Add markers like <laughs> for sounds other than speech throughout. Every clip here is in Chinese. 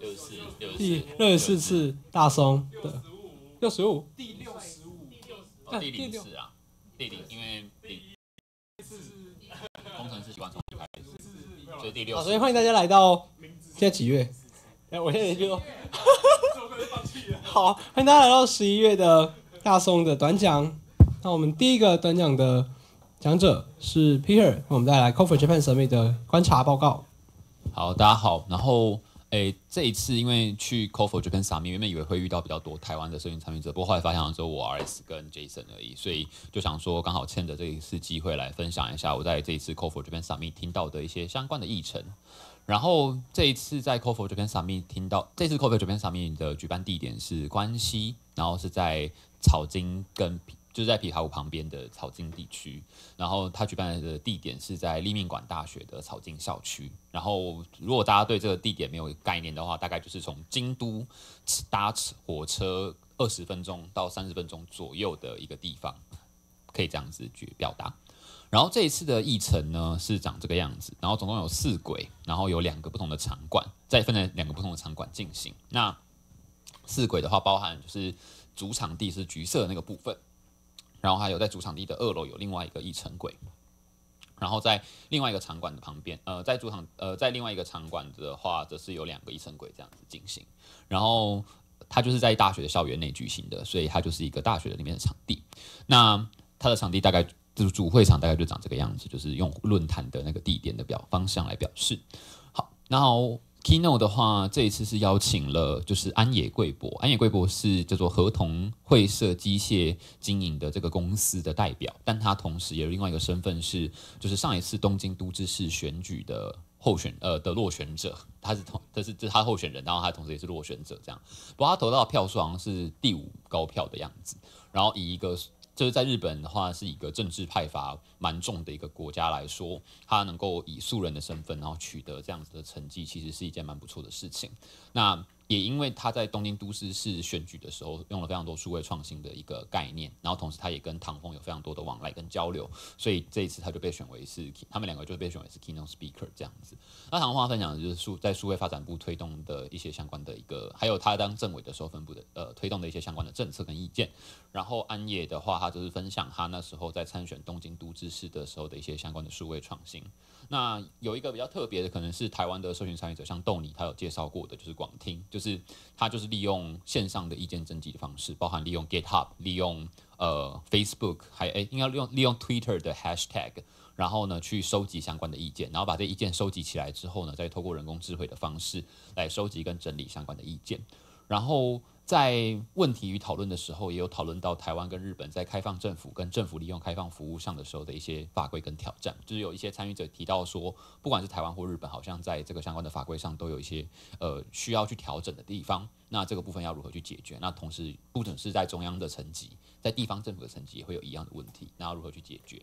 六十四，六十四次，六十四次大松，的六十五，第六十五，第六十五，第六，第啊，第六，因为第一次工程师喜欢从排，所以第六。好，所以欢迎大家来到，现在几月？哎，我现在就，<laughs> 好，欢迎大家来到十一月的大松的短讲。那我们第一个短讲的讲者是 Peter，我们带来 Cover Japan 神秘的观察报告。好，大家好，然后。诶，这一次因为去 Coffee 这边 s u m i 原本以为会遇到比较多台湾的摄影参与者，不过后来发现只有我 RS 跟 Jason 而已，所以就想说，刚好趁着这一次机会来分享一下我在这一次 Coffee 这边 s u m i 听到的一些相关的议程。然后这一次在 Coffee 这边 s u m i 听到，这次 Coffee 这边 s u m i 的举办地点是关西，然后是在草津跟。就是在琵琶湖旁边的草津地区，然后他举办的地点是在立命馆大学的草津校区。然后，如果大家对这个地点没有概念的话，大概就是从京都搭火车二十分钟到三十分钟左右的一个地方，可以这样子去表达。然后这一次的议程呢是长这个样子，然后总共有四轨，然后有两个不同的场馆，再分成两个不同的场馆进行。那四轨的话，包含就是主场地是橘色的那个部分。然后还有在主场地的二楼有另外一个一层轨，然后在另外一个场馆的旁边，呃，在主场，呃，在另外一个场馆的话，则是有两个一层轨这样子进行。然后它就是在大学的校园内举行的，所以它就是一个大学的里面的场地。那它的场地大概是主会场大概就长这个样子，就是用论坛的那个地点的表方向来表示。好，然后。Kino 的话，这一次是邀请了就是安野贵博，安野贵博是叫做合同会社机械经营的这个公司的代表，但他同时也有另外一个身份是就是上一次东京都知事选举的候选呃的落选者，他是同这是这是他的候选人，然后他同时也是落选者这样，不过他投到的票数好像是第五高票的样子，然后以一个。就是在日本的话，是一个政治派阀蛮重的一个国家来说，他能够以素人的身份，然后取得这样子的成绩，其实是一件蛮不错的事情。那。也因为他在东京都市市选举的时候用了非常多数位创新的一个概念，然后同时他也跟唐风有非常多的往来跟交流，所以这一次他就被选为是他们两个就被选为是 keynote speaker 这样子。那唐风分享的就是数在数位发展部推动的一些相关的一个，还有他当政委的时候分布的呃推动的一些相关的政策跟意见。然后安野的话，他就是分享他那时候在参选东京都知事的时候的一些相关的数位创新。那有一个比较特别的，可能是台湾的社群参与者，像豆你，他有介绍过的，就是广听就。就是它就是利用线上的意见征集的方式，包含利用 GitHub，利用呃 Facebook，还诶应该利用利用 Twitter 的 Hashtag，然后呢去收集相关的意见，然后把这意见收集起来之后呢，再透过人工智慧的方式来收集跟整理相关的意见，然后。在问题与讨论的时候，也有讨论到台湾跟日本在开放政府跟政府利用开放服务上的时候的一些法规跟挑战。就是有一些参与者提到说，不管是台湾或日本，好像在这个相关的法规上都有一些呃需要去调整的地方。那这个部分要如何去解决？那同时，不只是在中央的层级，在地方政府的层级也会有一样的问题，那要如何去解决？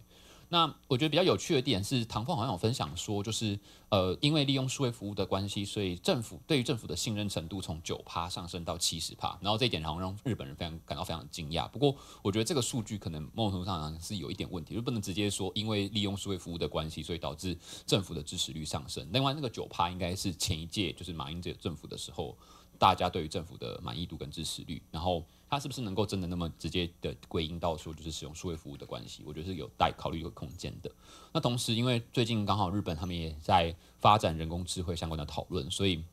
那我觉得比较有趣的点是，唐凤好像有分享说，就是呃，因为利用数位服务的关系，所以政府对于政府的信任程度从九趴上升到七十趴，然后这一点好像让日本人非常感到非常惊讶。不过，我觉得这个数据可能某种程度上是有一点问题，就不能直接说因为利用数位服务的关系，所以导致政府的支持率上升。另外，那个九趴应该是前一届就是马英九政府的时候，大家对于政府的满意度跟支持率，然后。它是不是能够真的那么直接的归因到说就是使用数位服务的关系？我觉得是有待考虑一个空间的。那同时，因为最近刚好日本他们也在发展人工智慧相关的讨论，所以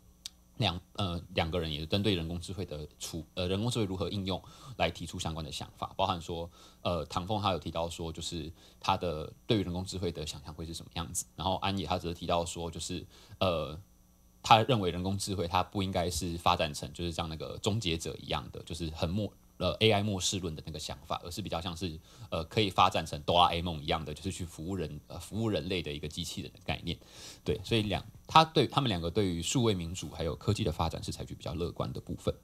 两呃两个人也是针对人工智慧的处呃人工智慧如何应用来提出相关的想法，包含说呃唐凤他有提到说就是他的对于人工智慧的想象会是什么样子，然后安野他则提到说就是呃。他认为人工智慧它不应该是发展成就是像那个终结者一样的，就是很末呃 AI 末世论的那个想法，而是比较像是呃可以发展成哆啦 A 梦一样的，就是去服务人呃服务人类的一个机器人的概念。对，所以两。他对他们两个对于数位民主还有科技的发展是采取比较乐观的部分。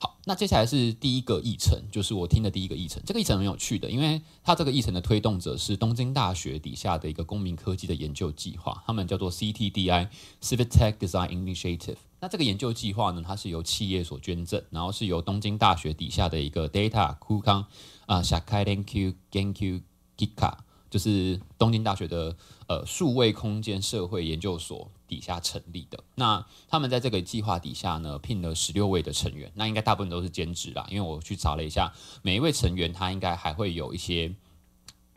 好，那接下来是第一个议程，就是我听的第一个议程。这个议程很有趣的，因为它这个议程的推动者是东京大学底下的一个公民科技的研究计划，他们叫做 CTDI Civil Tech Design Initiative。那这个研究计划呢，它是由企业所捐赠，然后是由东京大学底下的一个 Data Kukan 啊 Shakiden a k u Gen u Kika，就是东京大学的呃数位空间社会研究所。底下成立的，那他们在这个计划底下呢，聘了十六位的成员，那应该大部分都是兼职啦。因为我去查了一下，每一位成员他应该还会有一些，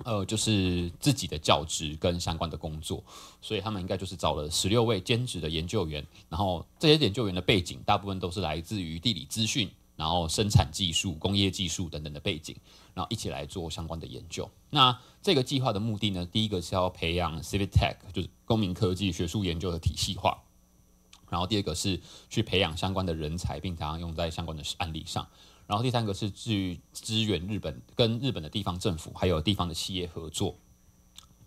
呃，就是自己的教职跟相关的工作，所以他们应该就是找了十六位兼职的研究员，然后这些研究员的背景大部分都是来自于地理资讯。然后生产技术、工业技术等等的背景，然后一起来做相关的研究。那这个计划的目的呢？第一个是要培养 civic tech，就是公民科技学术研究的体系化。然后第二个是去培养相关的人才，并常用在相关的案例上。然后第三个是去支援日本，跟日本的地方政府还有地方的企业合作。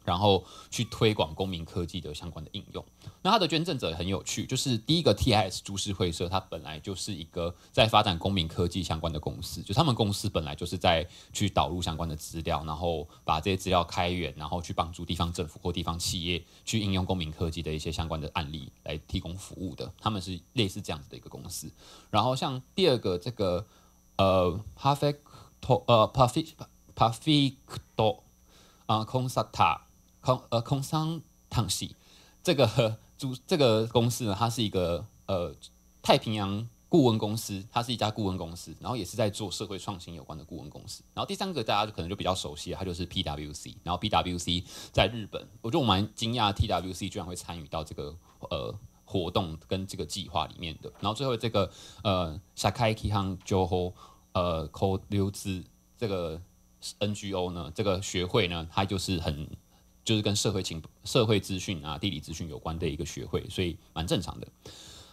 然后去推广公民科技的相关的应用。那它的捐赠者很有趣，就是第一个 TIS 株式会社，它本来就是一个在发展公民科技相关的公司，就他们公司本来就是在去导入相关的资料，然后把这些资料开源，然后去帮助地方政府或地方企业去应用公民科技的一些相关的案例来提供服务的。他们是类似这样子的一个公司。然后像第二个这个呃 p e r f e c t 呃 Perfect Perfecto 啊 Constat。空呃空桑汤系，这个主 <laughs> 这个公司呢，它是一个呃太平洋顾问公司，它是一家顾问公司，然后也是在做社会创新有关的顾问公司。然后第三个大家就可能就比较熟悉，它就是 P W C。然后 P W C 在日本，我就蛮惊讶 T W C 居然会参与到这个呃活动跟这个计划里面的。然后最后这个呃沙开 Joho 呃 c 扣流资这个 N G O 呢，这个学会呢，它就是很。就是跟社会情、社会资讯啊、地理资讯有关的一个学会，所以蛮正常的。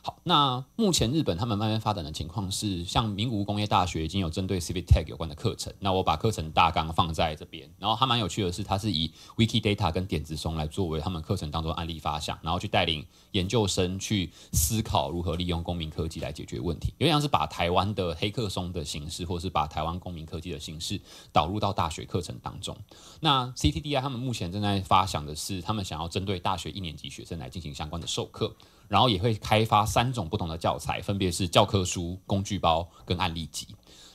好，那目前日本他们慢慢发展的情况是，像名古屋工业大学已经有针对 Civic Tech 有关的课程。那我把课程大纲放在这边。然后，它蛮有趣的是，它是以 Wiki Data 跟点子松来作为他们课程当中案例发想，然后去带领研究生去思考如何利用公民科技来解决问题。有点像是把台湾的黑客松的形式，或是把台湾公民科技的形式导入到大学课程当中。那 CTDI 他们目前正在发想的是，他们想要针对大学一年级学生来进行相关的授课。然后也会开发三种不同的教材，分别是教科书、工具包跟案例集。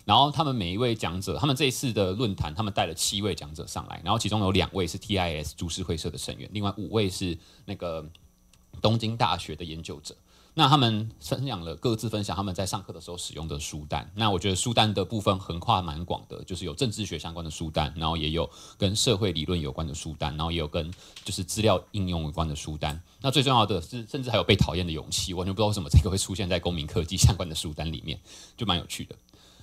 然后他们每一位讲者，他们这一次的论坛，他们带了七位讲者上来，然后其中有两位是 TIS 株式会社的成员，另外五位是那个东京大学的研究者。那他们分享了各自分享他们在上课的时候使用的书单。那我觉得书单的部分横跨蛮广的，就是有政治学相关的书单，然后也有跟社会理论有关的书单，然后也有跟就是资料应用有关的书单。那最重要的是，甚至还有被讨厌的勇气，我完全不知道为什么这个会出现在公民科技相关的书单里面，就蛮有趣的。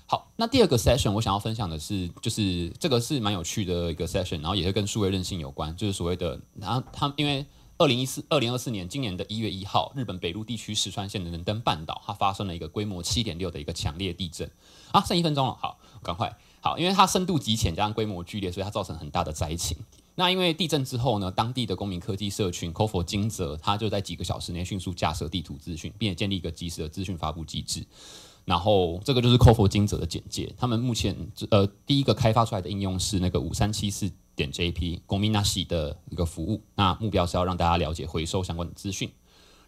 好，那第二个 session 我想要分享的是，就是这个是蛮有趣的一个 session，然后也是跟数位韧性有关，就是所谓的，然后他因为。二零一四二零二四年，今年的一月一号，日本北陆地区石川县的能登半岛，它发生了一个规模七点六的一个强烈地震。啊，剩一分钟了，好，赶快好，因为它深度极浅，加上规模剧烈，所以它造成很大的灾情。那因为地震之后呢，当地的公民科技社群 c o f o 金泽，它就在几个小时内迅速架设地图资讯，并且建立一个及时的资讯发布机制。然后这个就是 c o f o 金泽的简介。他们目前呃第一个开发出来的应用是那个五三七四。点 JP 公民纳西的一个服务，那目标是要让大家了解回收相关的资讯。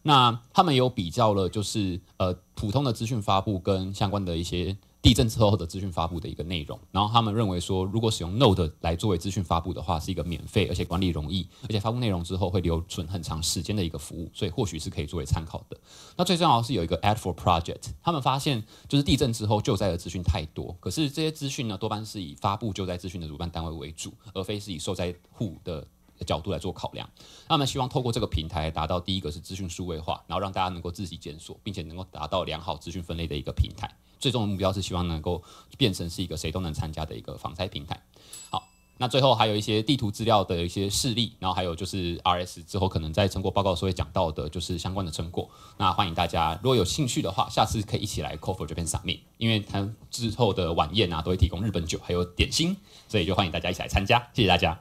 那他们有比较了，就是呃普通的资讯发布跟相关的一些。地震之后的资讯发布的一个内容，然后他们认为说，如果使用 Node 来作为资讯发布的话，是一个免费，而且管理容易，而且发布内容之后会留存很长时间的一个服务，所以或许是可以作为参考的。那最重要是有一个 Add for Project，他们发现就是地震之后救灾的资讯太多，可是这些资讯呢多半是以发布救灾资讯的主办单位为主，而非是以受灾户的角度来做考量。他们希望透过这个平台达到第一个是资讯数位化，然后让大家能够自己检索，并且能够达到良好资讯分类的一个平台。最终的目标是希望能够变成是一个谁都能参加的一个防灾平台。好，那最后还有一些地图资料的一些事例，然后还有就是 RS 之后可能在成果报告时候会讲到的，就是相关的成果。那欢迎大家如果有兴趣的话，下次可以一起来 c o f e e 这 submit，因为它之后的晚宴呢都会提供日本酒还有点心，所以就欢迎大家一起来参加。谢谢大家。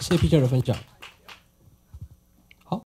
谢谢 Peter 的分享。